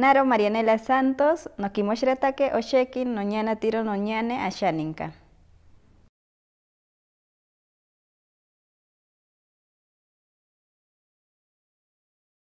Naro Marianela Santos, O Osheki, Noñana Tiro Noñane, Ashaninka.